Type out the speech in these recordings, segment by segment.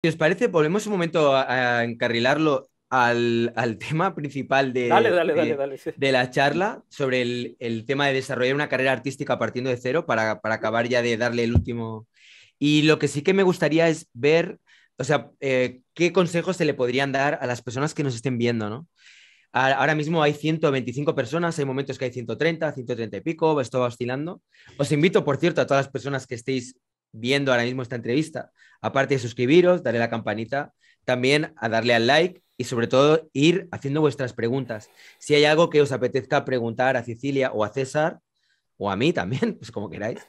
Si os parece, volvemos un momento a, encarrilarlo al, tema principal de, de, la charla sobre el, tema de desarrollar una carrera artística partiendo de cero para, acabar ya de darle el último. Y lo que sí que me gustaría es ver, o sea, eh, qué consejos se le podrían dar a las personas que nos estén viendo, ¿no? Ahora mismo hay 125 personas, hay momentos que hay 130, 130 y pico, esto va oscilando. Os invito, por cierto, a todas las personas que estéis viendo ahora mismo esta entrevista. Aparte de suscribiros, darle la campanita, también a darle al like y sobre todo ir haciendo vuestras preguntas. Si hay algo que os apetezca preguntar a Cecilia o a César, o a mí también, pues como queráis,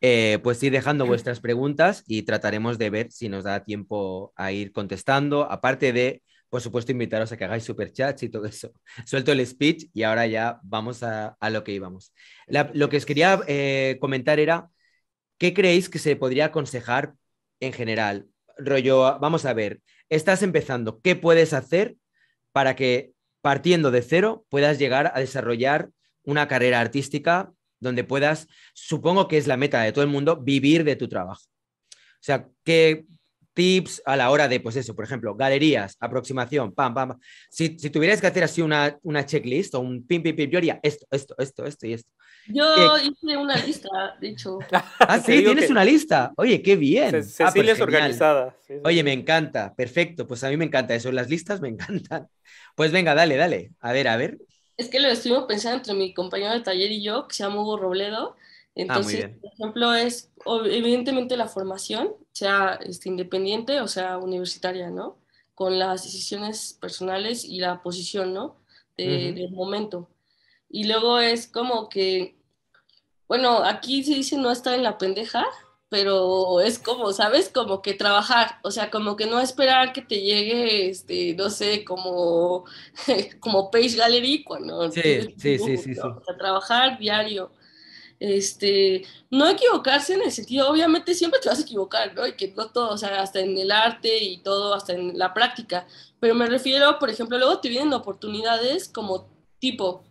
eh, pues ir dejando vuestras preguntas y trataremos de ver si nos da tiempo a ir contestando, aparte de, por supuesto, invitaros a que hagáis superchats y todo eso. Suelto el speech y ahora ya vamos a, lo que íbamos. lo que os quería eh, comentar era ¿qué creéis que se podría aconsejar en general? Rollo, vamos a ver, estás empezando, ¿qué puedes hacer para que partiendo de cero puedas llegar a desarrollar una carrera artística donde puedas, supongo que es la meta de todo el mundo, vivir de tu trabajo? O sea, ¿qué, tips a la hora de, pues eso, por ejemplo, galerías, aproximación, pam, pam. Si, tuvieras que hacer así una, una checklist o un pim, pim, pim, yo haría esto, esto, esto, esto y esto. Yo hice una lista, de hecho. ah, ah sí, tienes una lista. Oye, qué bien. Se, Cecilia ah, pues, organizada. Oye, me encanta, perfecto. Pues a mí me encanta eso, las listas me encantan. Pues venga, dale, dale. A ver, a ver. Es que lo estuvimos pensando entre mi compañero de taller y yo, que se llama Hugo Robledo. Ah, Entonces, por ejemplo, es evidentemente la formación, sea este, independiente o sea universitaria, ¿no? Con las decisiones personales y la posición, ¿no? De, Del momento. Y luego es como que, bueno, aquí se dice no estar en la pendeja, pero es como, ¿sabes? Como que trabajar, o sea, como que no esperar que te llegue, este, no sé, como, como Page Gallery cuando... Sí, sí, sí, sí, trabajar diario este, no equivocarse en el sentido, obviamente siempre te vas a equivocar, ¿no? Y que no todo, o sea, hasta en el arte y todo, hasta en la práctica. Pero me refiero, por ejemplo, luego te vienen oportunidades como tipo,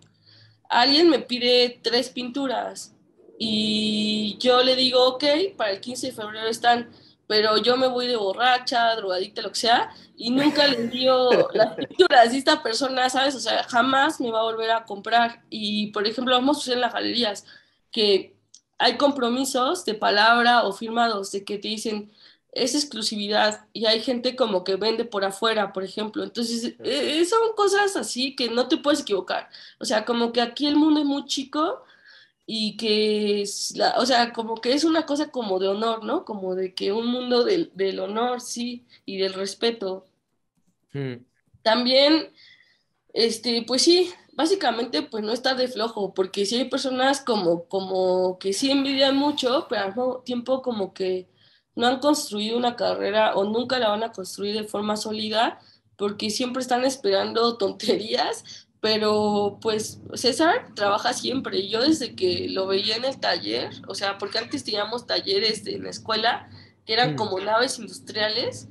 alguien me pide tres pinturas y yo le digo, ok, para el 15 de febrero están, pero yo me voy de borracha, drogadicta, lo que sea, y nunca le envío las pinturas. Y esta persona, ¿sabes? O sea, jamás me va a volver a comprar. Y, por ejemplo, vamos a usar en las galerías que hay compromisos de palabra o firmados de que te dicen es exclusividad y hay gente como que vende por afuera, por ejemplo. Entonces, eh, eh, son cosas así que no te puedes equivocar. O sea, como que aquí el mundo es muy chico y que, es la, o sea, como que es una cosa como de honor, ¿no? Como de que un mundo del, del honor, sí, y del respeto. También, este, pues sí, básicamente pues no está de flojo, porque si hay personas como, como que sí envidian mucho, pero al mismo tiempo como que no han construido una carrera o nunca la van a construir de forma sólida, porque siempre están esperando tonterías, pero pues César trabaja siempre. Yo desde que lo veía en el taller, o sea, porque antes teníamos talleres en la escuela que eran mm. como naves industriales,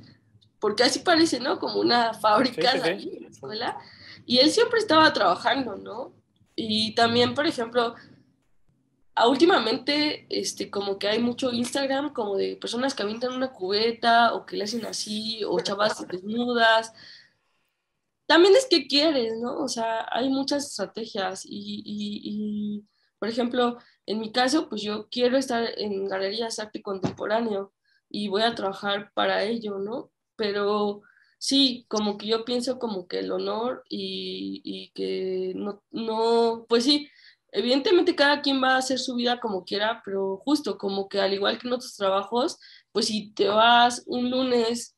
porque así parece, ¿no? Como una fábrica en la escuela y él siempre estaba trabajando, ¿no? Y también, por ejemplo, últimamente, este, como que hay mucho Instagram, como de personas que avientan una cubeta o que le hacen así, o chavas desnudas. También es que quieres, ¿no? O sea, hay muchas estrategias y, y por ejemplo, en mi caso, pues yo quiero estar en galerías arte contemporáneo y voy a trabajar para ello, ¿no? Pero sí, como que yo pienso como que el honor y, que no, no, pues sí, evidentemente cada quien va a hacer su vida como quiera, pero justo como que al igual que en otros trabajos, pues si te vas un lunes,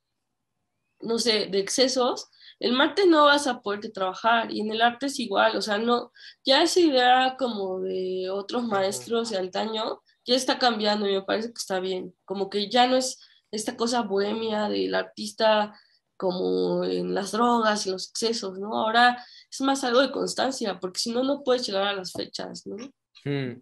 no sé, de excesos, el martes no vas a poderte trabajar y en el arte es igual, o sea, no, ya esa idea como de otros maestros de antaño ya está cambiando y me parece que está bien, como que ya no es esta cosa bohemia del artista como en las drogas y los excesos, ¿no? Ahora es más algo de constancia, porque si no, no puedes llegar a las fechas, ¿no? Hmm.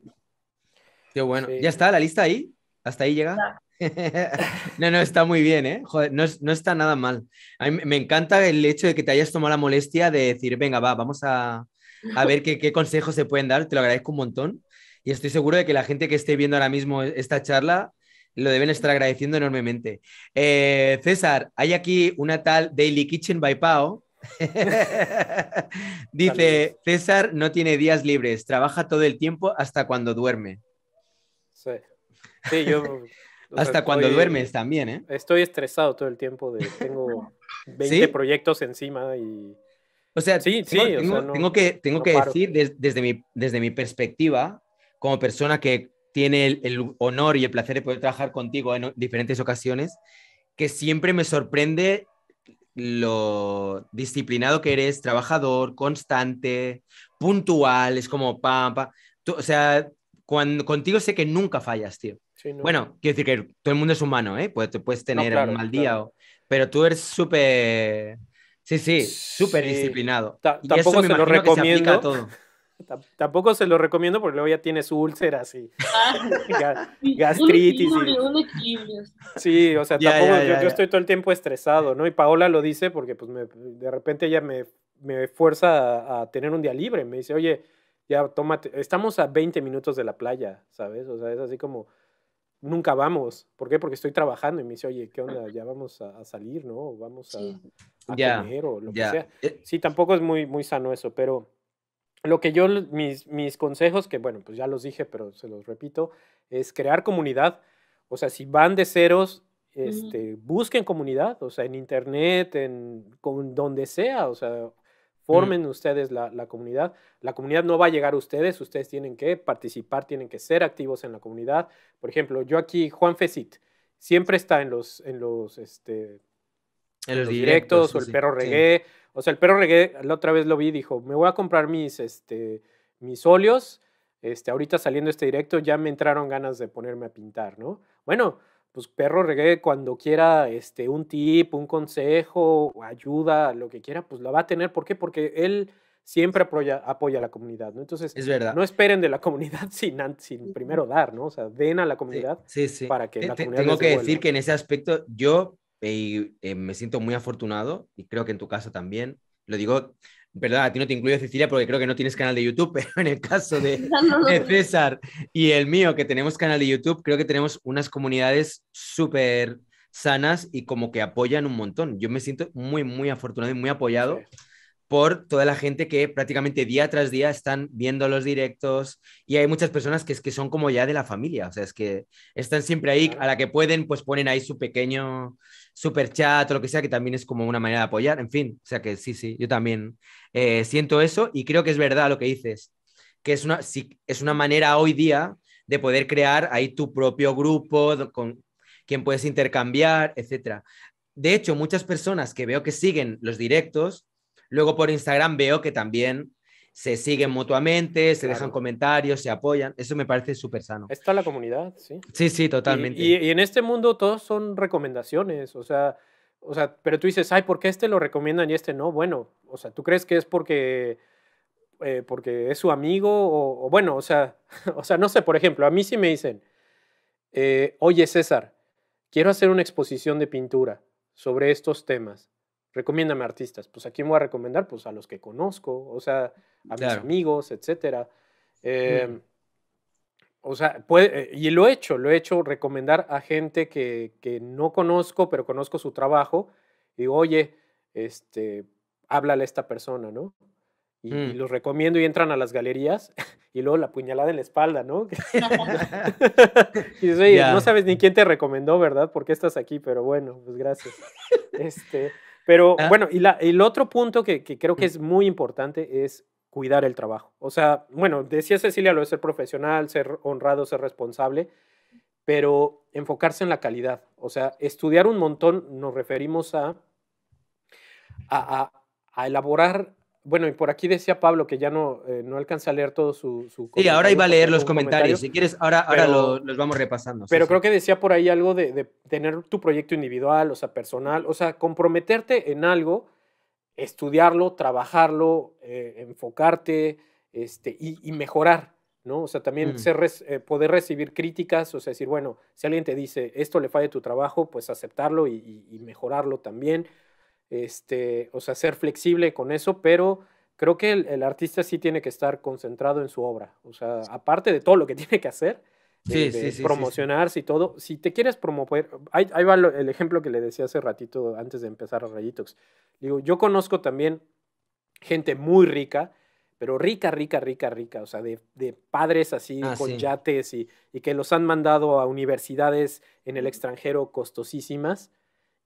Qué bueno. ¿Ya está la lista ahí? ¿Hasta ahí llega? no, no, está muy bien, ¿eh? no, está nada mal. A me encanta el hecho de que te hayas tomado la molestia de decir, venga, va, vamos a, ver qué, qué, consejos se pueden dar. Te lo agradezco un montón. Y estoy seguro de que la gente que esté viendo ahora mismo esta charla lo deben estar agradeciendo enormemente. Eh, César, hay aquí una tal Daily Kitchen by Pau. Dice, César no tiene días libres, trabaja todo el tiempo hasta cuando duerme. Sí, yo... hasta cuando duermes también, ¿eh? Estoy estresado todo el tiempo, tengo 20 proyectos encima y... O sea, sí, tengo, sí, que, tengo que decir desde, desde mi perspectiva, como persona que tiene el, honor y el placer de poder trabajar contigo en diferentes ocasiones, que siempre me sorprende lo disciplinado que eres, trabajador, constante, puntual, es como papa O sea, cuando, contigo sé que nunca fallas, tío. Bueno, quiero decir que todo el mundo es humano, ¿eh? Puedes, puedes tener un mal día, o, pero tú eres súper... Sí, sí, súper disciplinado. y tampoco me lo recomiendo. todo. Tampoco se lo recomiendo porque luego ya tienes úlceras y ah. gastritis. y... Sí, o sea, tampoco yo, estoy todo el tiempo estresado, ¿no? Y Paola lo dice porque pues me, de repente ella me, me fuerza a, tener un día libre. Me dice, oye, ya tómate, estamos a 20 minutos de la playa, ¿sabes? O sea, es así como, nunca vamos. ¿Por qué? Porque estoy trabajando y me dice, oye, ¿qué onda? Ya vamos a, salir, ¿no? vamos a, a comer o lo que sea. Eh. Sí, tampoco es muy, muy sano eso, pero lo que yo, mis, mis consejos, que bueno, pues ya los dije, pero se los repito, es crear comunidad. O sea, si van de ceros, este, busquen comunidad, o sea, en internet, en donde sea, o sea, mm. formen ustedes la, la, comunidad. La comunidad no va a llegar a ustedes, ustedes tienen que participar, tienen que ser activos en la comunidad. Por ejemplo, yo aquí, Juan Fesit, siempre está en los, en los, este, en los directos, o el perro reggae. O sea, el perro regué, la otra vez lo vi, dijo, me voy a comprar mis, este, mis óleos, este, ahorita saliendo este directo ya me entraron ganas de ponerme a pintar, ¿no? Bueno, pues perro regué, cuando quiera este, un tip, un consejo, ayuda, lo que quiera, pues lo va a tener. ¿Por qué? Porque él siempre apoya, a la comunidad, ¿no? Entonces, no esperen de la comunidad sin, sin primero dar, ¿no? O sea, den a la comunidad sí, para que la comunidad... Tengo que decir que en ese aspecto yo y eh, me siento muy afortunado y creo que en tu caso también. Lo digo, verdad, a ti no te incluyo Cecilia porque creo que no tienes canal de YouTube, pero en el caso de, César y el mío que tenemos canal de YouTube, creo que tenemos unas comunidades súper sanas y como que apoyan un montón. Yo me siento muy, muy afortunado y muy apoyado por toda la gente que prácticamente día tras día están viendo los directos y hay muchas personas que es que son como ya de la familia, o sea, es que están siempre ahí, a la que pueden, pues ponen ahí su pequeño super chat o lo que sea, que también es como una manera de apoyar, en fin, o sea que sí, sí, yo también eh, siento eso y creo que es verdad lo que dices, que es una, es una manera hoy día de poder crear ahí tu propio grupo con quien puedes intercambiar, etc De hecho, muchas personas que veo que siguen los directos Luego por Instagram veo que también se siguen mutuamente, se dejan comentarios, se apoyan. Eso me parece súper sano. Está la comunidad, sí. Sí, sí, totalmente. Y, en este mundo todos son recomendaciones, o sea, o sea, pero tú dices, ay, ¿por qué este lo recomiendan y este no? Bueno, o sea, ¿tú crees que es porque, eh, porque es su amigo o, bueno, o sea, o sea, no sé, por ejemplo, a mí sí me dicen, eh, oye César, quiero hacer una exposición de pintura sobre estos temas recomiéndame artistas. Pues a quién voy a recomendar? Pues a los que conozco, o sea, a mis amigos, etcétera. Em, mm. O sea, eh, y lo he hecho, lo he hecho recomendar a gente que, no conozco, pero conozco su trabajo. Y digo, oye, este, háblale a esta persona, ¿no? Y, mm. los recomiendo y entran a las galerías y luego la puñalada en la espalda, ¿no? y oye, no sabes ni quién te recomendó, ¿verdad? ¿Por qué estás aquí? Pero bueno, pues gracias. este, pero ah. bueno, y, la, el otro punto que, creo que mm. es muy importante es cuidar el trabajo. O sea, bueno, decía Cecilia lo de ser profesional, ser honrado, ser responsable, pero enfocarse en la calidad. O sea, estudiar un montón nos referimos a, a elaborar bueno, y por aquí decía Pablo que ya no, eh, no alcanza a leer todo su, su Sí, ahora iba a leer los comentarios. si quieres, ahora, ahora los vamos repasando. Pero creo que decía por ahí algo de, tener tu proyecto individual, o sea, personal, o sea, comprometerte en algo, estudiarlo, trabajarlo, eh, enfocarte este, y, mejorar, ¿no? O sea, también mm. ser, eh, poder recibir críticas, o sea, decir, bueno, si alguien te dice esto le falla tu trabajo, pues aceptarlo y, y mejorarlo también este, o sea, ser flexible con eso, pero creo que el, artista sí tiene que estar concentrado en su obra. O sea, aparte de todo lo que tiene que hacer, de, promocionarse y todo, si te quieres promover, ahí, va el ejemplo que le decía hace ratito antes de empezar a rayitos Digo, yo conozco también gente muy rica, pero rica, rica, rica, rica, o sea, de, de padres así ah, con yates y, y que los han mandado a universidades en el mm. extranjero costosísimas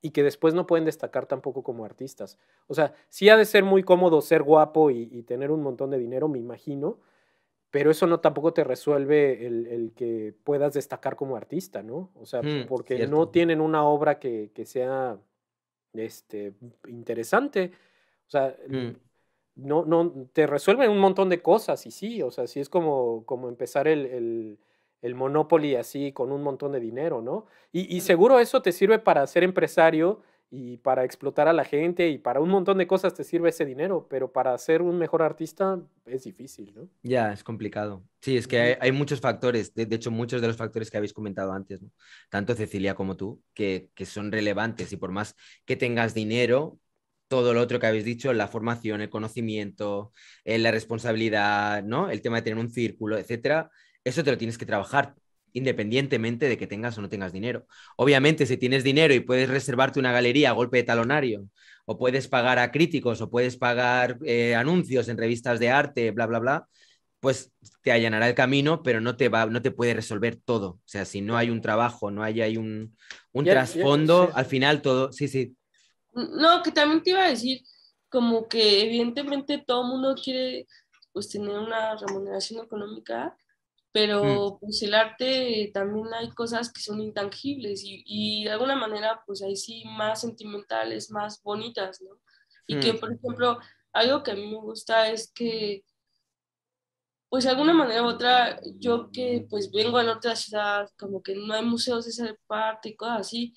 y que después no pueden destacar tampoco como artistas. O sea, sí ha de ser muy cómodo ser guapo y, tener un montón de dinero, me imagino, pero eso no tampoco te resuelve el, que puedas destacar como artista, ¿no? O sea, mm, porque no tienen una obra que, sea este, interesante. O sea, mm. no, no, te resuelven un montón de cosas y sí, o sea, sí es como, como empezar el el Monopoly así con un montón de dinero, ¿no? Y, seguro eso te sirve para ser empresario y para explotar a la gente y para un montón de cosas te sirve ese dinero, pero para ser un mejor artista es difícil, ¿no? Ya, es complicado. Sí, es que hay, muchos factores, de, hecho muchos de los factores que habéis comentado antes, tanto Cecilia como tú, que, son relevantes y por más que tengas dinero, todo lo otro que habéis dicho, la formación, el conocimiento, eh, la responsabilidad, ¿no? El tema de tener un círculo, etcétera, eso te lo tienes que trabajar independientemente de que tengas o no tengas dinero. Obviamente, si tienes dinero y puedes reservarte una galería a golpe de talonario, o puedes pagar a críticos, o puedes pagar eh, anuncios en revistas de arte, bla, bla, bla, pues te allanará el camino, pero no te, va, no te puede resolver todo. O sea, si no hay un trabajo, no hay, un, trasfondo, al final todo, sí, sí. No, que también te iba a decir, como que evidentemente todo mundo quiere pues, tener una remuneración económica, pero pues el arte también hay cosas que son intangibles y, y, de alguna manera pues ahí sí más sentimentales, más bonitas, ¿no? Y que mm. por ejemplo, algo que a mí me gusta es que pues de alguna manera u otra, yo que pues vengo de otra ciudad, como que no hay museos de esa parte y cosas así,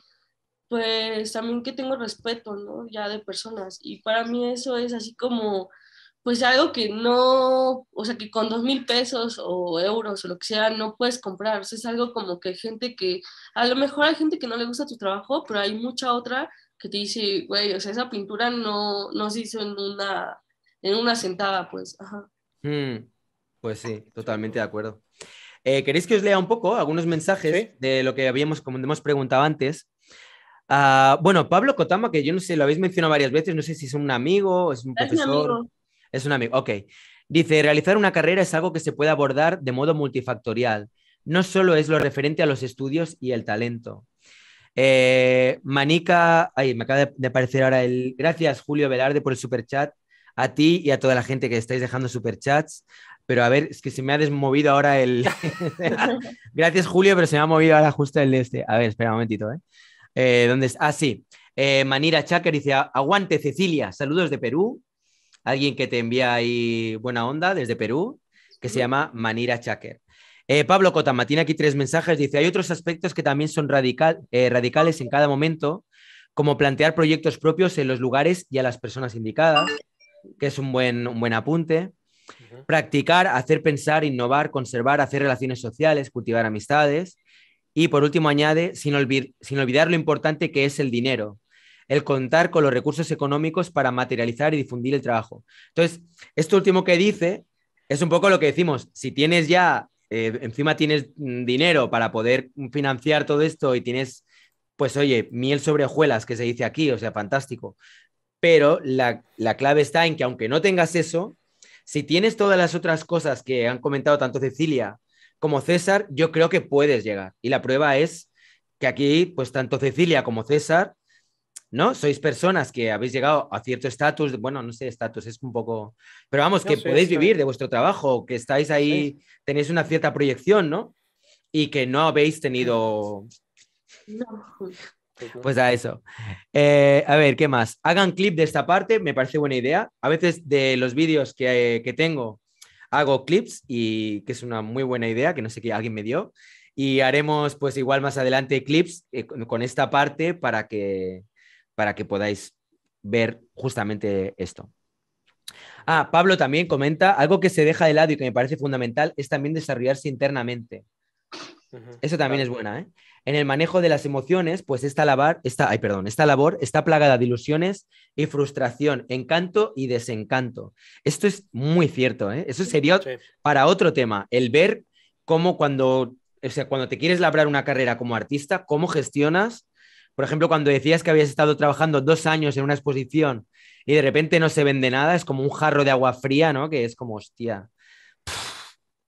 pues también que tengo respeto, ¿no? Ya de personas. Y para mí eso es así como pues algo que no, o sea, que con dos mil pesos o euros o lo que sea no puedes comprar. O sea, es algo como que hay gente que, a lo mejor hay gente que no le gusta tu trabajo, pero hay mucha otra que te dice, güey, o sea, esa pintura no, no se hizo en una, en una sentada, pues. Hmm. pues sí, totalmente de acuerdo. Eh, ¿Queréis que os lea un poco algunos mensajes de lo que habíamos, como hemos preguntado antes? Ah, bueno, Pablo Cotama, que yo no sé, lo habéis mencionado varias veces, no sé si es un amigo, es un profesor. Es un amigo. Ok. Dice, realizar una carrera es algo que se puede abordar de modo multifactorial. No solo es lo referente a los estudios y el talento. Eh, Manica, ay, me acaba de aparecer ahora el. Gracias, Julio Velarde, por el superchat. A ti y a toda la gente que estáis dejando superchats. Pero a ver, es que se me ha desmovido ahora el. Gracias, Julio, pero se me ha movido ahora justo el de este. A ver, espera un momentito, ¿eh? eh dónde es? Ah, sí. Eh, Manira Chaker dice: Aguante, Cecilia. Saludos de Perú alguien que te envía ahí buena onda desde Perú, que se llama Manira Chaker. Eh, Pablo Cotama tiene aquí tres mensajes. Dice, hay otros aspectos que también son radical, eh, radicales en cada momento, como plantear proyectos propios en los lugares y a las personas indicadas, que es un buen, un buen apunte. Practicar, hacer pensar, innovar, conservar, hacer relaciones sociales, cultivar amistades. Y por último añade, sin olvidar lo importante que es el dinero, el contar con los recursos económicos para materializar y difundir el trabajo. Entonces, esto último que dice es un poco lo que decimos, si tienes ya, eh, encima tienes mm, dinero para poder financiar todo esto y tienes, pues oye, miel sobre hojuelas que se dice aquí, o sea, fantástico. Pero la, la clave está en que aunque no tengas eso, si tienes todas las otras cosas que han comentado tanto Cecilia como César, yo creo que puedes llegar. Y la prueba es que aquí, pues tanto Cecilia como César ¿no? Sois personas que habéis llegado a cierto estatus, bueno, no sé, estatus es un poco, pero vamos, que podéis vivir de vuestro trabajo, que estáis ahí, tenéis una cierta proyección, ¿no? Y que no habéis tenido... No. Pues a eso. Eh, a ver, ¿qué más? Hagan clip de esta parte, me parece buena idea. A veces de los vídeos que, tengo hago clips y que es una muy buena idea, que no sé qué alguien me dio. Y haremos pues igual más adelante clips eh, con esta parte para que, para que podáis ver justamente esto. Ah, Pablo también comenta, algo que se deja de lado y que me parece fundamental es también desarrollarse internamente. Eso también es buena, ¿eh? En el manejo de las emociones, pues esta, esta, ay, perdón, esta labor está plagada de ilusiones y frustración, encanto y desencanto. Esto es muy cierto, ¿eh? Eso sería para otro tema, el ver cómo cuando, sea, cuando te quieres labrar una carrera como artista, cómo gestionas por ejemplo, cuando decías que habías estado trabajando dos años en una exposición y de repente no se vende nada, es como un jarro de agua fría, ¿no? Que es como, hostia,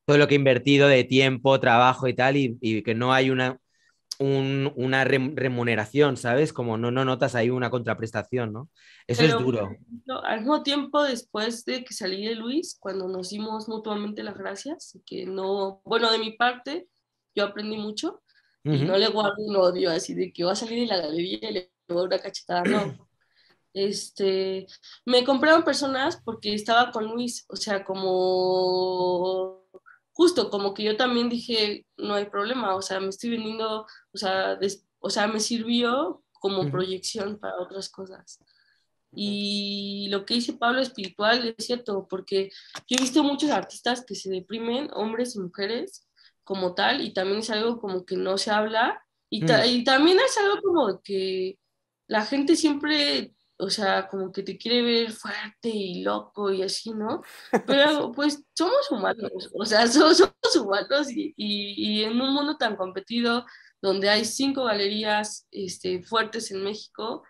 todo lo que he invertido de tiempo, trabajo y tal, y, que no hay una, remuneración, ¿sabes? Como no, no notas ahí una contraprestación, ¿no? Eso es duro. al mismo tiempo, después de que salí de Luis, cuando nos dimos mutuamente las gracias, que no, bueno, de mi parte, yo aprendí mucho y No le guardo un odio así de que va a salir de la galería y le voy a una cachetada, no. Este, me compraron personas porque estaba con Luis, o sea, como justo como que yo también dije, no hay problema, o sea, me estoy vendiendo, o sea, o sea, me sirvió como proyección para otras cosas. Y lo que dice Pablo espiritual es cierto, porque yo he visto muchos artistas que se deprimen, hombres y mujeres, como tal y también es algo como que no se habla y, mm. y también es algo como que la gente siempre, o sea, como que te quiere ver fuerte y loco y así, ¿no? Pero pues somos humanos, o sea, somos, humanos y, y, en un mundo tan competido donde hay cinco galerías este, fuertes en México,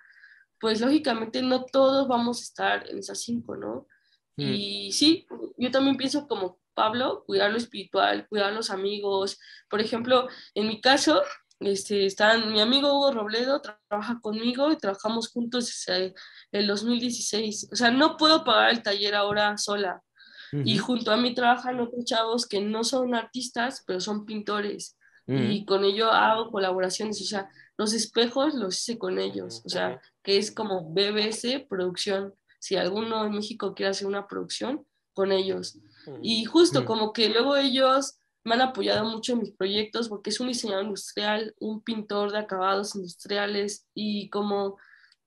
pues lógicamente no todos vamos a estar en esas cinco, ¿no? Mm. Y sí, yo también pienso como Pablo, cuidar lo espiritual, cuidar los amigos. Por ejemplo, en mi caso, este, mi amigo Hugo Robledo trabaja conmigo y trabajamos juntos desde el 2016. O sea, no puedo pagar el taller ahora sola. Y junto a mí trabajan otros chavos que no son artistas, pero son pintores. Y mm. con ellos hago colaboraciones. O sea, los espejos los hice con ellos. O sea, que es como BBC Producción. Si alguno en México quiere hacer una producción, con ellos. Y mm, justo mm. como que luego ellos me han apoyado mucho en mis proyectos porque es un diseñador industrial, un pintor de acabados industriales y como,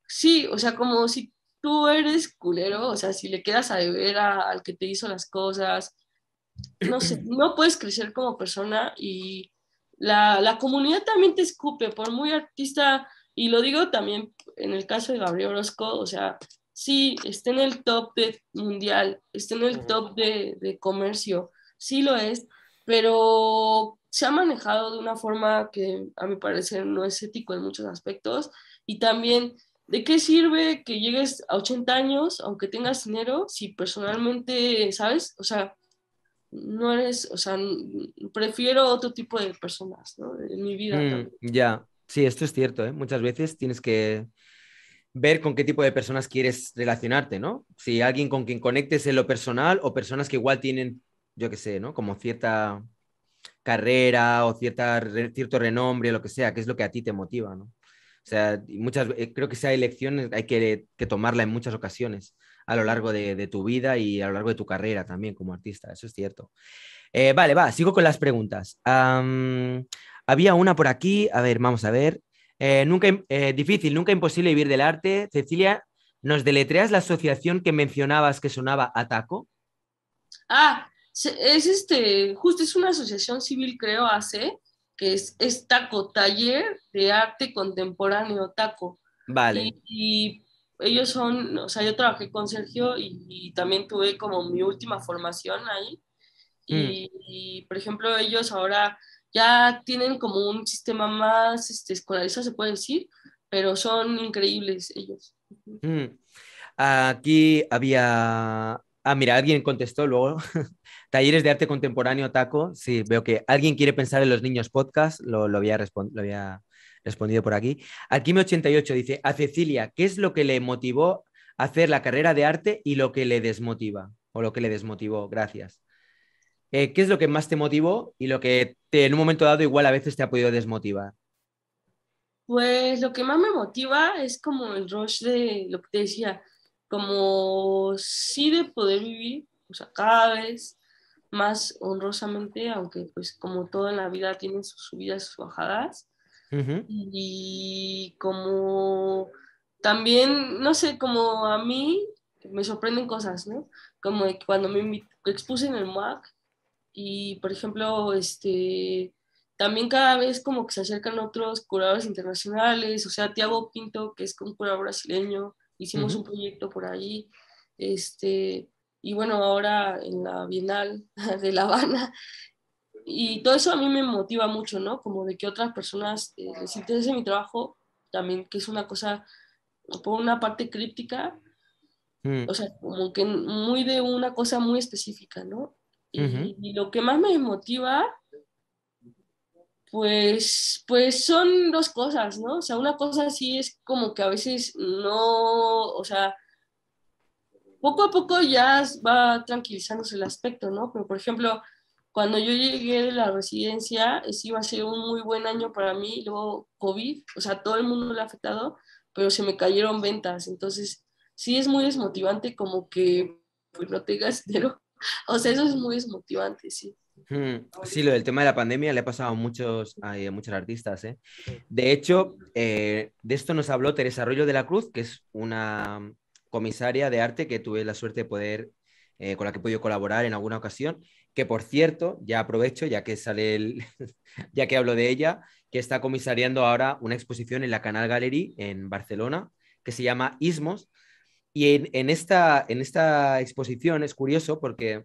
sí, o sea, como si tú eres culero, o sea, si le quedas a deber al que te hizo las cosas, no sé, no puedes crecer como persona y la, la comunidad también te escupe, por muy artista, y lo digo también en el caso de Gabriel Orozco, o sea, sí, está en el top de mundial, está en el top de, comercio, sí lo es, pero se ha manejado de una forma que a mi parecer no es ético en muchos aspectos y también ¿De qué sirve que llegues a 80 años, aunque tengas dinero, si personalmente, ¿sabes? O sea, no eres, o sea, prefiero otro tipo de personas, ¿no? En mi vida. Mm, ya, sí, esto es cierto, ¿eh? Muchas veces tienes que ver con qué tipo de personas quieres relacionarte, ¿no? Si alguien con quien conectes en lo personal o personas que igual tienen, yo qué sé, ¿no? Como cierta carrera o cierta, cierto renombre, o lo que sea, que es lo que a ti te motiva, ¿no? O sea, muchas, eh, creo que hay elección hay que, tomarla en muchas ocasiones a lo largo de, tu vida y a lo largo de tu carrera también como artista, eso es cierto. Eh, vale, va, sigo con las preguntas. había una por aquí, a ver, vamos a ver. Eh, nunca, eh, difícil, nunca imposible vivir del arte. Cecilia, ¿nos deletreas la asociación que mencionabas que sonaba Ataco? Ah, es este, justo es una asociación civil, creo, hace, que es, Taco, Taller de Arte Contemporáneo, Taco. Vale. Y, ellos son, o sea, yo trabajé con Sergio y, también tuve como mi última formación ahí. Mm. y, por ejemplo, ellos ahora ya tienen como un sistema más este, escolarizado, se puede decir, pero son increíbles ellos. Mm. Aquí había... Ah, mira, alguien contestó luego. Talleres de arte contemporáneo, taco. Sí, veo que alguien quiere pensar en los niños podcast. Lo, había, respondido por aquí. aquí me 88 dice, a Cecilia, ¿qué es lo que le motivó hacer la carrera de arte y lo que le desmotiva? O lo que le desmotivó, gracias. Eh, ¿qué es lo que más te motivó y lo que en un momento dado igual a veces te ha podido desmotivar? Pues lo que más me motiva es como el rush de lo que te decía, como sí de poder vivir, o sea, cada vez más honrosamente, aunque pues como todo en la vida tiene sus subidas, y sus bajadas. Y como también, no sé, como a mí me sorprenden cosas, ¿no? Como cuando me expuse en el MAC, y, por ejemplo, este, también cada vez como que se acercan otros curadores internacionales, o sea, Tiago Pinto, que es un curador brasileño, hicimos un proyecto por ahí, este, y bueno, ahora en la Bienal de La Habana. Y todo eso a mí me motiva mucho, ¿no? Como de que otras personas eh, les interese mi trabajo, también que es una cosa, por una parte críptica, mm. o sea, como que muy de una cosa muy específica, ¿no? Y, lo que más me motiva, pues, pues son dos cosas, ¿no? O sea, una cosa sí es como que a veces no, o sea, poco a poco ya va tranquilizándose el aspecto, ¿no? Pero, por ejemplo, cuando yo llegué de la residencia, sí iba a ser un muy buen año para mí, luego COVID, o sea, todo el mundo lo ha afectado, pero se me cayeron ventas, entonces sí es muy desmotivante como que pues no tengas dinero o sea, eso es muy desmotivante, sí. Sí, lo del tema de la pandemia le ha pasado a muchos, a eh, muchos artistas. ¿eh? De hecho, eh, de esto nos habló Teresa Arroyo de la Cruz, que es una comisaria de arte que tuve la suerte de poder, con la que he podido colaborar en alguna ocasión, que por cierto, ya aprovecho, ya que sale ya que hablo de ella, que está comisariando ahora una exposición en la Canal Gallery en Barcelona, que se llama Ismos, y en, esta, en esta exposición es curioso porque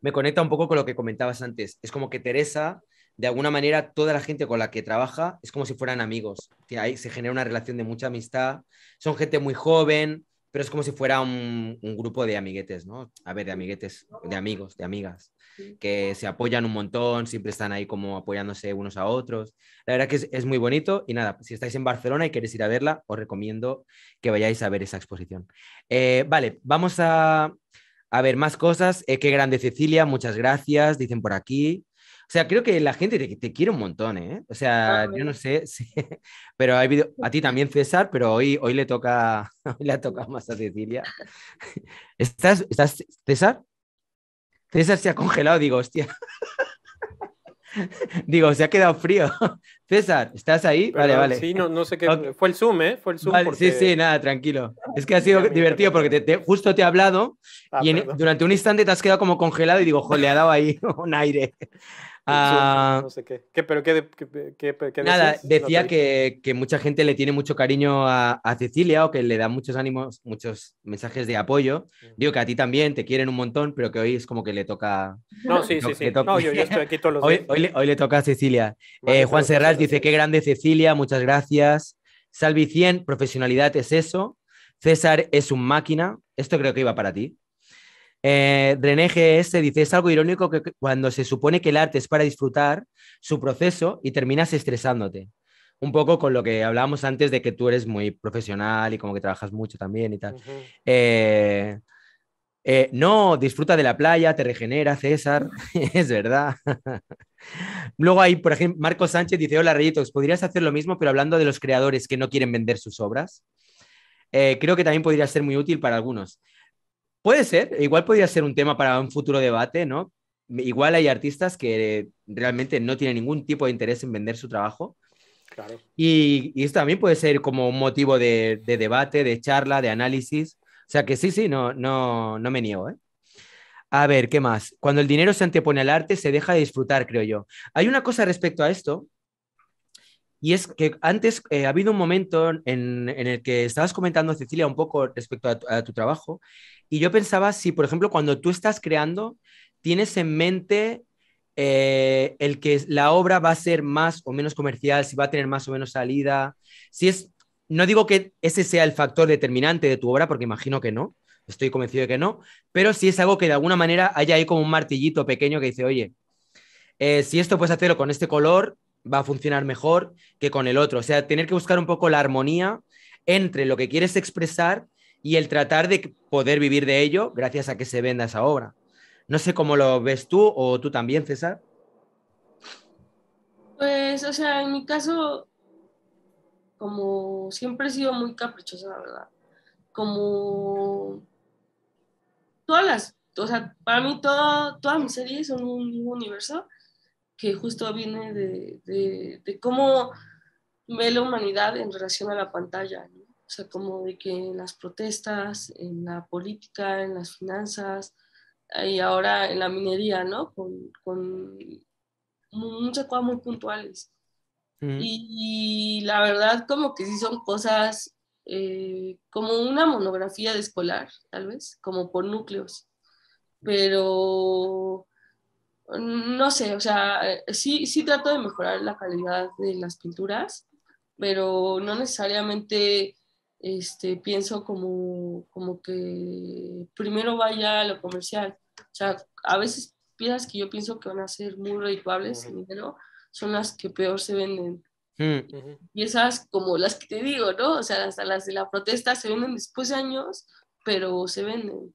me conecta un poco con lo que comentabas antes. Es como que Teresa, de alguna manera, toda la gente con la que trabaja es como si fueran amigos. Ahí se genera una relación de mucha amistad. Son gente muy joven, pero es como si fuera un, grupo de amiguetes, ¿no? A ver, de amiguetes, de amigos, de amigas, que se apoyan un montón, siempre están ahí como apoyándose unos a otros. La verdad que es, muy bonito y nada, si estáis en Barcelona y queréis ir a verla, os recomiendo que vayáis a ver esa exposición. Eh, vale, vamos a, ver más cosas. Eh, qué grande Cecilia, muchas gracias, dicen por aquí. O sea, creo que la gente te, te quiere un montón, ¿eh? O sea, yo no sé, pero hay habido a ti también, César, pero hoy, hoy le toca hoy le ha más a Cecilia. ¿Estás, ¿Estás, César? César se ha congelado, digo, hostia. Digo, se ha quedado frío. César, ¿estás ahí? vale, vale. Sí, no, no sé qué. Fue el Zoom, ¿eh? Fue el Zoom. Sí, sí, nada, tranquilo. Es que ha sido divertido porque justo te he hablado ah, y durante un instante te has quedado como congelado y digo, joder, le ha dado ahí un aire. Ah, no sé qué. pero qué, nada, decía que, mucha gente le tiene mucho cariño a, Cecilia o que le da muchos ánimos, muchos mensajes de apoyo. Digo que a ti también te quieren un montón, pero que hoy es como que le toca. No, sí, sí, sí. hoy, le, toca a Cecilia. Eh, Juan serral dice: Qué grande Cecilia, muchas gracias. Salvi 100, profesionalidad es eso. César es un máquina. Esto creo que iba para ti. Eh, René GS este, dice, es algo irónico que cuando se supone que el arte es para disfrutar su proceso y terminas estresándote. Un poco con lo que hablábamos antes de que tú eres muy profesional y como que trabajas mucho también y tal. Eh, eh, no, disfruta de la playa, te regenera, César, es verdad. Luego hay por ejemplo, Marco Sánchez dice, hola Rayitos, ¿podrías hacer lo mismo pero hablando de los creadores que no quieren vender sus obras? Eh, creo que también podría ser muy útil para algunos. Puede ser, igual podría ser un tema para un futuro debate, ¿no? Igual hay artistas que realmente no tienen ningún tipo de interés en vender su trabajo. Claro. Y, y esto también puede ser como un motivo de, debate, de charla, de análisis. O sea que sí, sí, no, no, no me niego. ¿eh? A ver, ¿qué más? Cuando el dinero se antepone al arte, se deja de disfrutar, creo yo. Hay una cosa respecto a esto y es que antes ha eh, habido un momento en, el que estabas comentando, Cecilia, un poco respecto a tu, trabajo, y yo pensaba si, por ejemplo, cuando tú estás creando, tienes en mente eh, el que la obra va a ser más o menos comercial, si va a tener más o menos salida, si es, no digo que ese sea el factor determinante de tu obra, porque imagino que no, estoy convencido de que no, pero si es algo que de alguna manera haya ahí como un martillito pequeño que dice, oye, eh, si esto puedes hacerlo con este color, va a funcionar mejor que con el otro. O sea, tener que buscar un poco la armonía entre lo que quieres expresar y el tratar de poder vivir de ello gracias a que se venda esa obra. No sé cómo lo ves tú o tú también, César. Pues, o sea, en mi caso, como siempre he sido muy caprichosa, la verdad. Como todas las, o sea, para mí todas mis series son un universo que justo viene de, cómo ve la humanidad en relación a la pantalla, o sea, como de que en las protestas, en la política, en las finanzas, y ahora en la minería, ¿no? Con, con muchas cosas muy puntuales. Y, la verdad, como que sí son cosas eh, como una monografía de escolar, tal vez, como por núcleos, pero Mm, no sé, o sea, eh, sí, sí trato de mejorar la calidad de las pinturas, pero no necesariamente este, pienso como, como que primero vaya a lo comercial. O sea, a veces piezas que yo pienso que van a ser muy redituables no son las que peor se venden. Mm. Y esas como las que te digo, ¿no? O sea, hasta las de la protesta se venden después de años, pero se venden.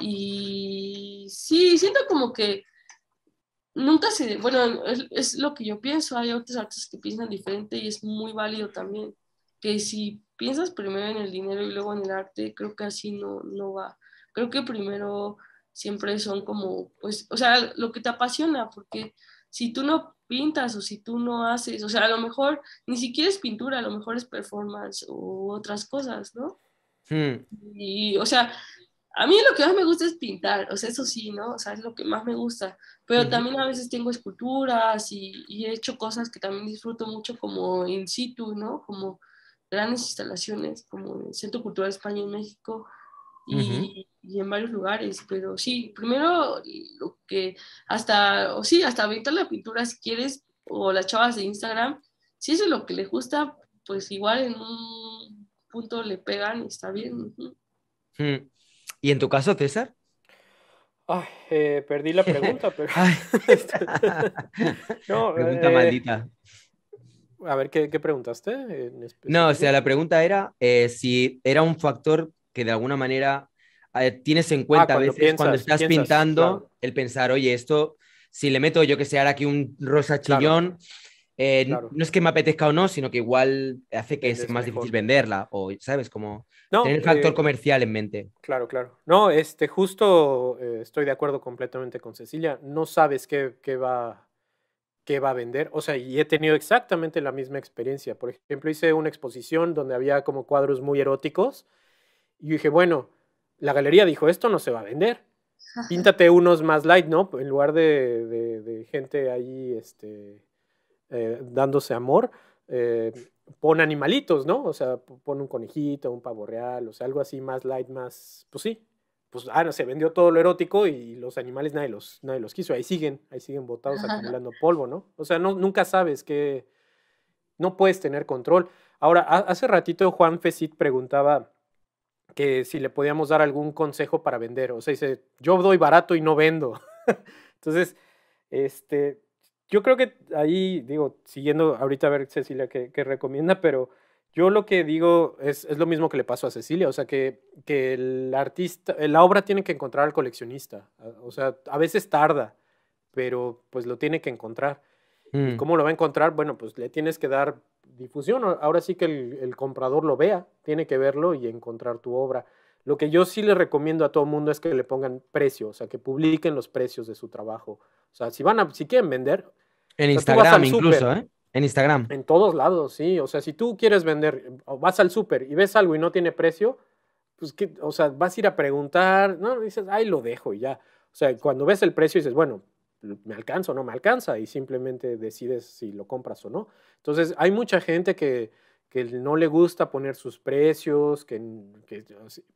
Y sí, siento como que nunca se, bueno, es, lo que yo pienso, hay otros artistas que piensan diferente y es muy válido también, que si piensas primero en el dinero y luego en el arte, creo que así no, no va. Creo que primero siempre son como, pues, o sea, lo que te apasiona, porque si tú no pintas o si tú no haces, o sea, a lo mejor ni siquiera es pintura, a lo mejor es performance u otras cosas, ¿no? Hmm. Y, o sea, a mí lo que más me gusta es pintar, o sea, eso sí, ¿no? O sea, es lo que más me gusta. Pero también a veces tengo esculturas y, he hecho cosas que también disfruto mucho como in situ, ¿no? Como grandes instalaciones, como el Centro Cultural de España en México y, en varios lugares. Pero sí, primero lo que hasta, o sí, hasta aventar la pintura si quieres, o las chavas de Instagram, si eso es lo que les gusta, pues igual en un punto le pegan y está bien. Sí. ¿Y en tu caso, César? Ay, eh, perdí la pregunta, pero... Este, no, pregunta eh, maldita. A ver, ¿qué, preguntaste? no, o sea, la pregunta era eh, si era un factor que de alguna manera tienes en cuenta ah, a veces cuando estás pintando el pensar, oye, esto, si le meto yo que sé, ahora aquí un rosa chillón, eh, no es que me apetezca o no, sino que igual hace que es más difícil venderla, o sabes, como tener el factor eh, comercial en mente. Claro, claro. No, este, justo eh, estoy de acuerdo completamente con Cecilia. No sabes qué, va, qué va a vender. O sea, y he tenido exactamente la misma experiencia. Por ejemplo, hice una exposición donde había como cuadros muy eróticos y dije, bueno, la galería dijo, esto no se va a vender píntate unos más light, ¿no? En lugar de, de gente ahí, este, eh, dándose amor, eh, pon animalitos, ¿no? O sea, pon un conejito, un pavo real, o sea, algo así más light, más, pues sí. Pues, ah, no, se vendió todo lo erótico y los animales nadie los, nadie los quiso. Ahí siguen, ahí siguen botados acumulando polvo, ¿no? O sea, no, nunca sabes que no puedes tener control. Ahora, hace ratito Juan Fesit preguntaba que si le podíamos dar algún consejo para vender. O sea, dice, yo doy barato y no vendo. Entonces, este, yo creo que ahí, digo, siguiendo ahorita a ver Cecilia qué, recomienda, pero yo lo que digo es, es, lo mismo que le pasó a Cecilia, o sea, que, que el artista, la obra tiene que encontrar al coleccionista, o sea, a veces tarda, pero pues lo tiene que encontrar. Mm. ¿Cómo lo va a encontrar? Bueno, pues le tienes que dar difusión, ahora sí que el, el comprador lo vea, tiene que verlo y encontrar tu obra. Lo que yo sí le recomiendo a todo mundo es que le pongan precio, o sea, que publiquen los precios de su trabajo. O sea, si van a, si quieren vender. En Instagram incluso, ¿eh? En Instagram. En todos lados, sí. O sea, si tú quieres vender, o vas al súper y ves algo y no tiene precio, pues, que, o sea, vas a ir a preguntar, no, dices, ahí lo dejo y ya. O sea, cuando ves el precio dices, bueno, me alcanza o no me alcanza y simplemente decides si lo compras o no. Entonces, hay mucha gente que, no le gusta poner sus precios, que,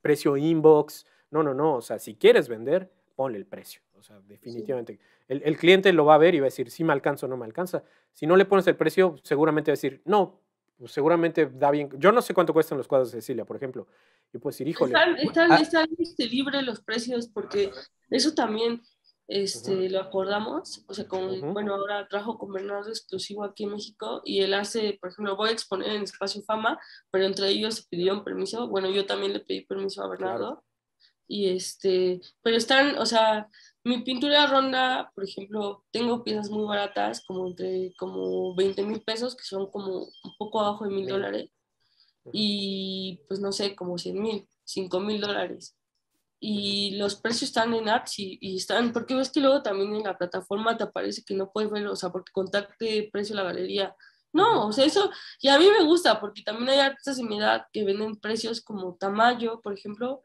precio inbox. No, no, no. O sea, si quieres vender, ponle el precio. O sea, definitivamente. El, cliente lo va a ver y va a decir, si me alcanza o no me alcanza. Si no le pones el precio, seguramente va a decir, no, pues, seguramente da bien. Yo no sé cuánto cuestan los cuadros de Cecilia, por ejemplo. Y pues decir, híjole. Están, pues, ah, este, libres libre los precios porque eso también este, lo acordamos. O sea, con, bueno, ahora trabajo con Bernardo exclusivo aquí en México y él hace, por ejemplo, voy a exponer en Espacio Fama, pero entre ellos pidió un permiso. Bueno, yo también le pedí permiso a Bernardo. Y este, pero están, o sea, mi pintura ronda, por ejemplo, tengo piezas muy baratas, como entre como 20 mil pesos, que son como un poco abajo de mil dólares, y pues no sé, como 100 mil, 5 mil dólares. Y los precios están en apps y, están, porque ves que luego también en la plataforma te aparece que no puedes ver, o sea, porque contacte precio la galería. No, o sea, eso, y a mí me gusta, porque también hay artistas de mi edad que venden precios como Tamayo, por ejemplo,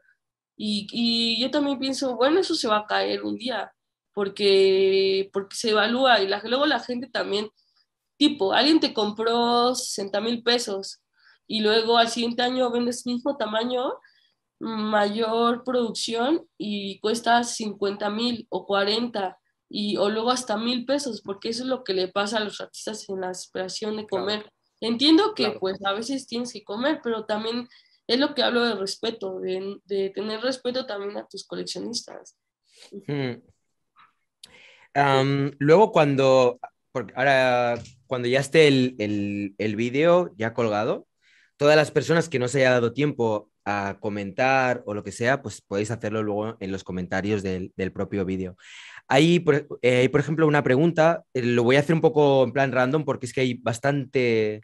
y, yo también pienso, bueno, eso se va a caer un día, porque, porque se evalúa y la, luego la gente también, tipo, alguien te compró 60 mil pesos y luego al siguiente año vendes mismo tamaño, mayor producción y cuesta 50 mil o 40 y, o luego hasta mil pesos, porque eso es lo que le pasa a los artistas en la aspiración de comer. Entiendo que pues a veces tienes que comer, pero también es lo que hablo de respeto, de, tener respeto también a tus coleccionistas. Hmm. luego cuando, ahora, cuando ya esté el, el, vídeo ya colgado, todas las personas que no se haya dado tiempo a comentar o lo que sea, pues podéis hacerlo luego en los comentarios del, propio vídeo. Hay, eh, por, ejemplo, una pregunta, eh, lo voy a hacer un poco en plan random porque es que hay bastante,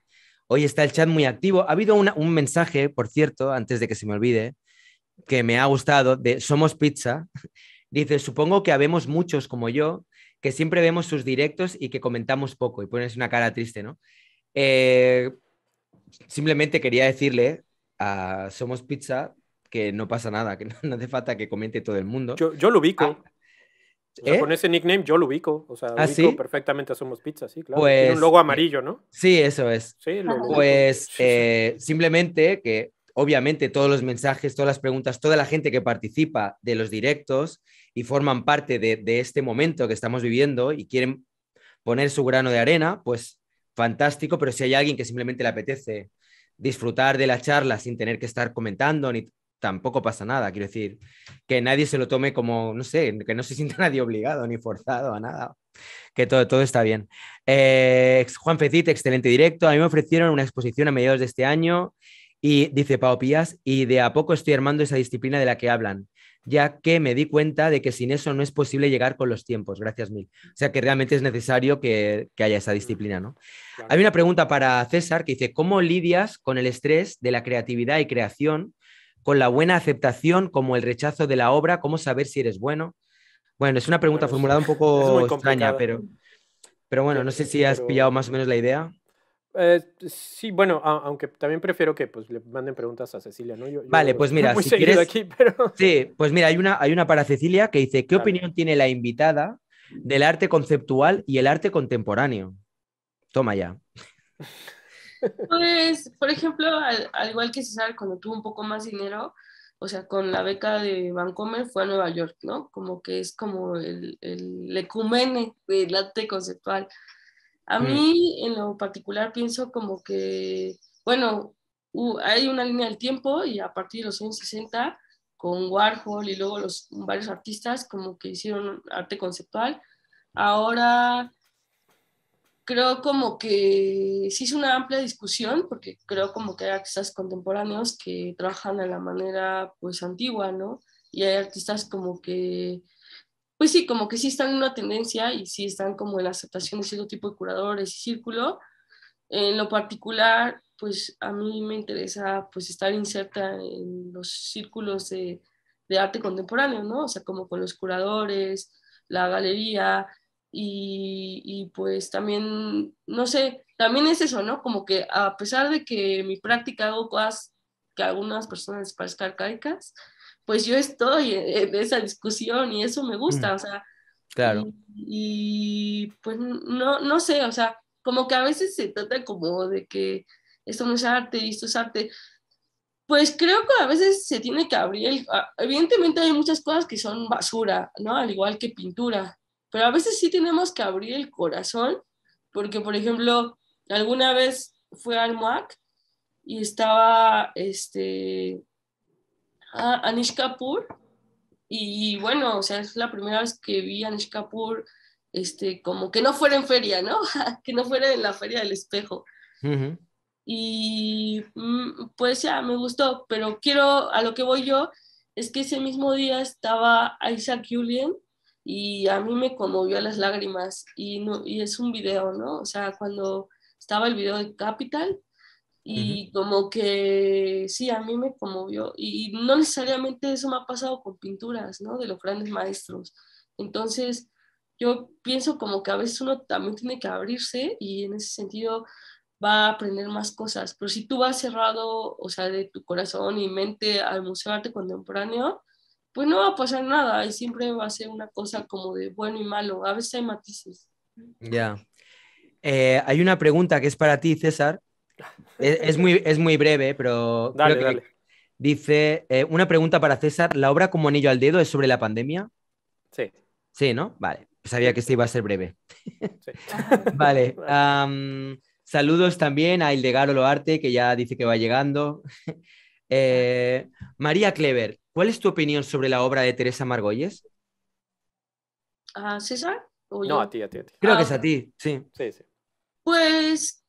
Hoy está el chat muy activo. Ha habido un mensaje, por cierto, antes de que se me olvide, que me ha gustado, de Somos Pizza. Dice, supongo que habemos muchos como yo, que siempre vemos sus directos y que comentamos poco. Y pones una cara triste, ¿no? Eh, simplemente quería decirle a Somos Pizza que no pasa nada, que no, hace falta que comente todo el mundo. Yo, lo ubico. Ah, ¿Eh? Con ese nickname yo lo ubico, o sea, ¿Ah, ubico perfectamente a Somos Pizza, sí, claro. Pues, Tiene un logo eh, amarillo, ¿no? Sí, eso es. Sí, pues eh, simplemente que obviamente todos los mensajes, todas las preguntas, toda la gente que participa de los directos y forman parte de, de este momento que estamos viviendo y quieren poner su grano de arena, pues fantástico, pero si hay alguien que simplemente le apetece disfrutar de la charla sin tener que estar comentando, ni, tampoco pasa nada. Quiero decir, que nadie se lo tome como, no sé, que no se sienta nadie obligado ni forzado a nada. Que todo, todo está bien. Eh, Juan Fecit, excelente directo. A mí me ofrecieron una exposición a mediados de este año y dice Pau Pías, y de a poco estoy armando esa disciplina de la que hablan, ya que me di cuenta de que sin eso no es posible llegar con los tiempos. Gracias mil. O sea que realmente es necesario que, haya esa disciplina, ¿no? Hay una pregunta para César que dice, ¿cómo lidias con el estrés de la creatividad y creación con la buena aceptación como el rechazo de la obra, cómo saber si eres bueno. Bueno, es una pregunta formulada un poco extraña, pero, pero bueno, no sé si has pillado más o menos la idea. Eh, sí, bueno, aunque también prefiero que pues, le manden preguntas a Cecilia, ¿no? vale, pues mira, Sí, pues mira, hay una, hay una para Cecilia que dice, ¿qué opinión tiene la invitada del arte conceptual y el arte contemporáneo? Toma ya. Pues, por ejemplo, al, igual que César, cuando tuvo un poco más dinero, o sea, con la beca de Vancomer fue a Nueva York, ¿no? Como que es como el, el ecumene del arte conceptual. A mm. mí, en lo particular, pienso como que, bueno, hay una línea del tiempo y a partir de los años 60, con Warhol y luego los varios artistas como que hicieron arte conceptual. Ahora creo como que sí es una amplia discusión, porque creo como que hay artistas contemporáneos que trabajan de la manera pues antigua, ¿no? Y hay artistas como que, pues sí, como que sí están en una tendencia y sí están como en la aceptación de cierto tipo de curadores y círculo. En lo particular, pues a mí me interesa pues estar inserta en los círculos de, de arte contemporáneo, ¿no? O sea, como con los curadores, la galería, y, pues también, no sé, también es eso, ¿no? Como que a pesar de que mi práctica hago cosas que algunas personas les parezcan arcaicas, pues yo estoy en esa discusión y eso me gusta, mm. o sea. Claro. Y, pues no, no sé, o sea, como que a veces se trata como de que esto no es arte y esto es arte. Pues creo que a veces se tiene que abrir, ah, evidentemente hay muchas cosas que son basura, ¿no? Al igual que pintura, pero a veces sí tenemos que abrir el corazón, porque por ejemplo, alguna vez fue al MUAC y estaba este, a Anish Kapoor, y, bueno, o sea, es la primera vez que vi a Anish Kapoor, este, como que no fuera en feria, ¿no? que no fuera en la feria del espejo. Y mm, pues ya, me gustó, pero quiero, a lo que voy yo, es que ese mismo día estaba Isaac Julian y a mí me conmovió las lágrimas y, es un video, ¿no? O sea, cuando estaba el video de Capital y como que sí, a mí me conmovió y no necesariamente eso me ha pasado con pinturas, ¿no? De los grandes maestros. Entonces, yo pienso como que a veces uno también tiene que abrirse y en ese sentido va a aprender más cosas. Pero si tú vas cerrado, o sea, de tu corazón y mente al Museo de Arte Contemporáneo, pues no va a pasar nada y siempre va a ser una cosa como de bueno y malo. A veces hay matices. Ya. Eh, hay una pregunta que es para ti, César. Es, muy, es muy breve, pero... Dice, eh, una pregunta para César. ¿La obra como anillo al dedo es sobre la pandemia? Sí. Sí, ¿no? Vale. Sabía que esto iba a ser breve. vale. saludos también a Ildegaro Loarte, que ya dice que va llegando. Eh, María Clever, ¿Cuál es tu opinión sobre la obra de Teresa Margolles? ¿A ah, César? no, a ti, a ti, a ti. Creo que ah, es a ti, sí. Pues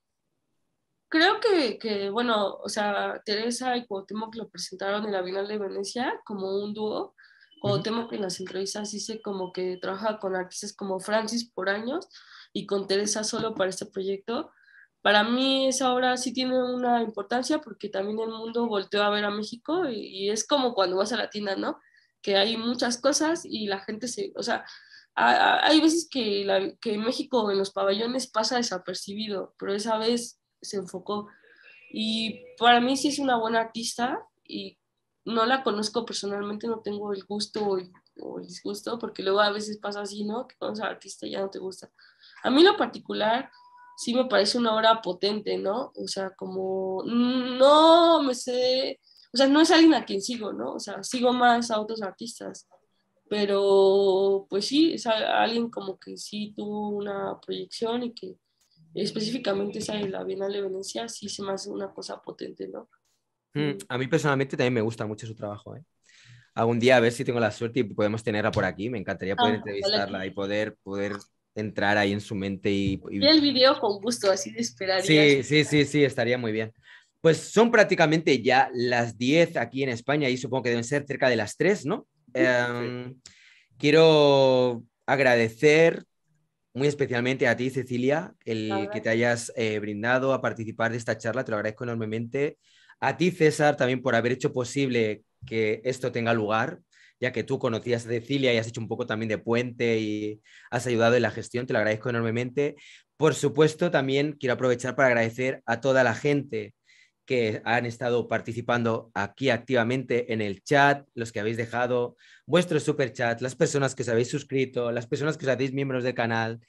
creo que, bueno, o sea, Teresa y Cuauhtémoc lo presentaron en la Bienal de Venecia como un dúo. Cuauhtémoc uh en las entrevistas dice como que trabaja con artistas como Francis por años y con Teresa solo para este proyecto para mí esa obra sí tiene una importancia porque también el mundo volteó a ver a México y, es como cuando vas a la tienda, ¿no? Que hay muchas cosas y la gente se, o sea, hay veces que, la, que México en los pabellones pasa desapercibido, pero esa vez se enfocó. Y para mí sí es una buena artista y no la conozco personalmente, no tengo el gusto o el, disgusto, porque luego a veces pasa así, ¿no? Que cuando es artista ya no te gusta. A mí lo particular sí me parece una obra potente, ¿no? O sea, como no me sé, o sea, no es alguien a quien sigo, ¿no? O sea, sigo más a otros artistas, pero pues sí, es alguien como que sí tuvo una proyección y que específicamente esa de la Bienal de Venecia sí se me hace una cosa potente, ¿no? Mm, mm. a mí personalmente también me gusta mucho su trabajo, ¿eh? Algún día a ver si tengo la suerte y podemos tenerla por aquí. Me encantaría poder ah, entrevistarla y poder, poder entrar ahí en su mente y... el video con gusto, así de esperar. Sí, sí, sí, sí, estaría muy bien. Pues son prácticamente ya las 10 aquí en España y supongo que deben ser cerca de las 3, ¿no? Em, quiero agradecer muy especialmente a ti, Cecilia, el que te hayas eh, brindado a participar de esta charla, te lo agradezco enormemente. A ti, César, también por haber hecho posible que esto tenga lugar, ya que tú conocías a Cecilia y has hecho un poco también de puente y has ayudado en la gestión, te lo agradezco enormemente. Por supuesto, también quiero aprovechar para agradecer a toda la gente que han estado participando aquí activamente en el chat, los que habéis dejado vuestro super chat, las personas que os habéis suscrito, las personas que os hacéis miembros del canal.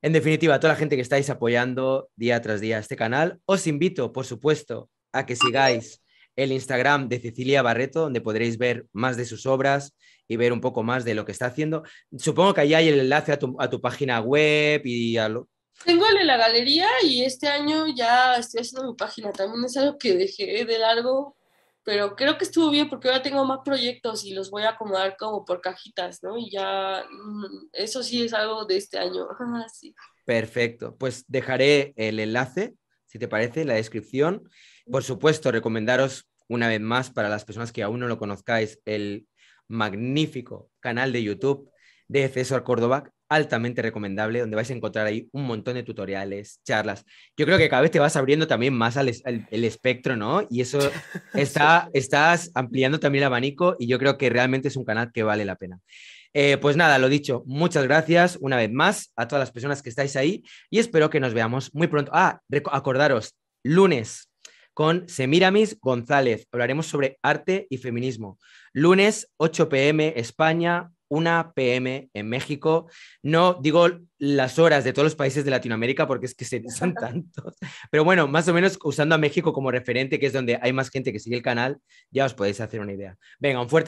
En definitiva, a toda la gente que estáis apoyando día tras día este canal, os invito, por supuesto, a que sigáis el Instagram de Cecilia Barreto, donde podréis ver más de sus obras y ver un poco más de lo que está haciendo. Supongo que ahí hay el enlace a tu, página web y a lo... Tengo la galería y este año ya estoy haciendo mi página. También es algo que dejé de largo, pero creo que estuvo bien porque ahora tengo más proyectos y los voy a acomodar como por cajitas, ¿no? Y ya, mm, eso sí es algo de este año. Ah, Perfecto, pues dejaré el enlace, si te parece, en la descripción. Por supuesto, recomendaros una vez más para las personas que aún no lo conozcáis el magnífico canal de YouTube de César Córdoba, altamente recomendable, donde vais a encontrar ahí un montón de tutoriales, charlas. Yo creo que cada vez te vas abriendo también más al, el espectro, ¿no? Y eso está, estás ampliando también el abanico y yo creo que realmente es un canal que vale la pena. Eh, pues nada, lo dicho, muchas gracias una vez más a todas las personas que estáis ahí y espero que nos veamos muy pronto. Ah, acordaros, lunes con Semiramis González. Hablaremos sobre arte y feminismo. Lunes, 8 pm, España, 1 pm en México. No digo las horas de todos los países de Latinoamérica porque es que son tantos. Pero bueno, más o menos usando a México como referente, que es donde hay más gente que sigue el canal, ya os podéis hacer una idea. Venga, un fuerte